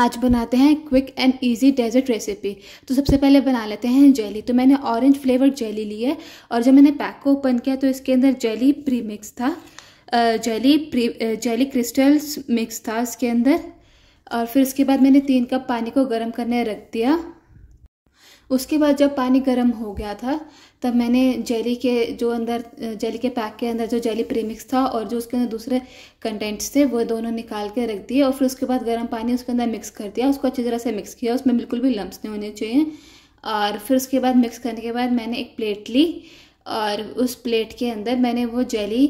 आज बनाते हैं quick and easy dessert recipe तो सबसे पहले बना लेते हैं जेली तो मैंने ऑरेंज फ्लेवर जेली ली है और जब मैंने पैक को ओपन किया तो इसके अंदर जेली प्री मिक्स था jelly pre jelly crystals mix था इसके अंदर और फिर उसके बाद मैंने तीन कप पानी को गर्म करने रख दिया उसके बाद जब पानी गर्म हो गया था तब मैंने जेली के जो अंदर जेली के पैक के अंदर जो जेली प्रीमिक्स था और जो उसके अंदर दूसरे कंटेंट्स थे वो दोनों निकाल के रख दिए और फिर उसके बाद गर्म पानी उसके अंदर मिक्स कर दिया उसको अच्छी तरह से मिक्स किया उसमें बिल्कुल भी लम्ब नहीं होने चाहिए और फिर उसके बाद मिक्स करने के बाद मैंने एक प्लेट ली और उस प्लेट के अंदर मैंने वो जेली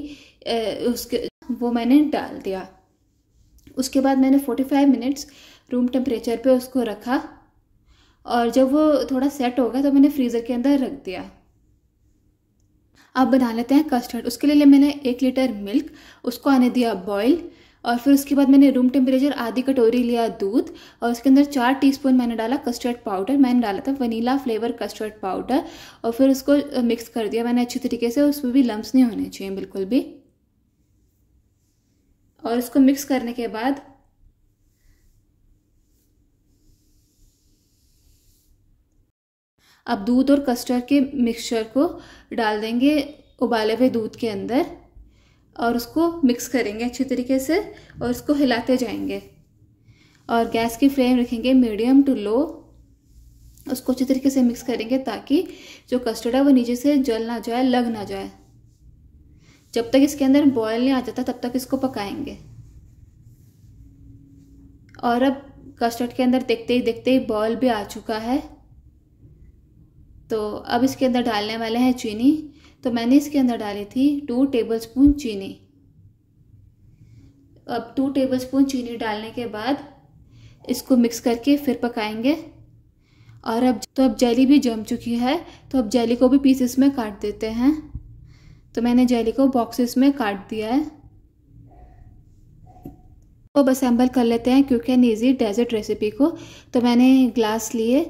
उसके वो मैंने डाल दिया उसके बाद मैंने 45 मिनट्स रूम टेम्परेचर पे उसको रखा और जब वो थोड़ा सेट हो गया तो मैंने फ्रीज़र के अंदर रख दिया अब बना लेते हैं कस्टर्ड उसके लिए मैंने एक लीटर मिल्क उसको आने दिया बॉयल और फिर उसके बाद मैंने रूम टेम्परेचर आधी कटोरी लिया दूध और उसके अंदर चार टीस्पून मैंने डाला कस्टर्ड पाउडर मैंने डाला था वनीला फ्लेवर कस्टर्ड पाउडर और फिर उसको मिक्स कर दिया मैंने अच्छी तरीके से उसमें भी लम्ब नहीं होने चाहिए बिल्कुल भी और उसको मिक्स करने के बाद अब दूध और कस्टर्ड के मिक्सचर को डाल देंगे उबाले हुए दूध के अंदर और उसको मिक्स करेंगे अच्छे तरीके से और उसको हिलाते जाएंगे और गैस की फ्लेम रखेंगे मीडियम टू लो उसको अच्छे तरीके से मिक्स करेंगे ताकि जो कस्टर्ड है वो नीचे से जल ना जाए लग ना जाए जब तक इसके अंदर बॉयल नहीं आ जाता तब तक इसको पकाएंगे और अब कस्टर्ड के अंदर देखते ही देखते ही बॉयल भी आ चुका है तो अब इसके अंदर डालने वाले हैं चीनी तो मैंने इसके अंदर डाली थी टू टेबलस्पून चीनी अब टू टेबलस्पून चीनी डालने के बाद इसको मिक्स करके फिर पकाएंगे और अब तो अब जेली भी जम चुकी है तो अब जेली को भी पीसेस में काट देते हैं तो मैंने जेली को बॉक्सेस में काट दिया है तो अब असेंबल कर लेते हैं क्योंकि नीजी डेजर्ट रेसिपी को तो मैंने ग्लास लिए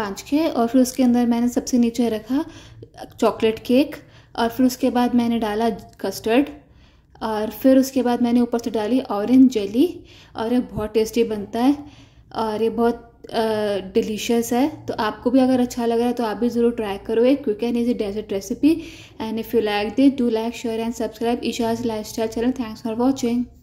पाँच के और फिर उसके अंदर मैंने सबसे नीचे रखा चॉकलेट केक और फिर उसके बाद मैंने डाला कस्टर्ड और फिर उसके बाद मैंने ऊपर से डाली ऑरेंज जेली और ये बहुत टेस्टी बनता है और ये बहुत डिलीशियस है तो आपको भी अगर अच्छा लग रहा है तो आप भी ज़रूर ट्राई करो एक quick and easy dessert recipe and if you like this do like share and subscribe Isha's lifestyle channel thanks for watching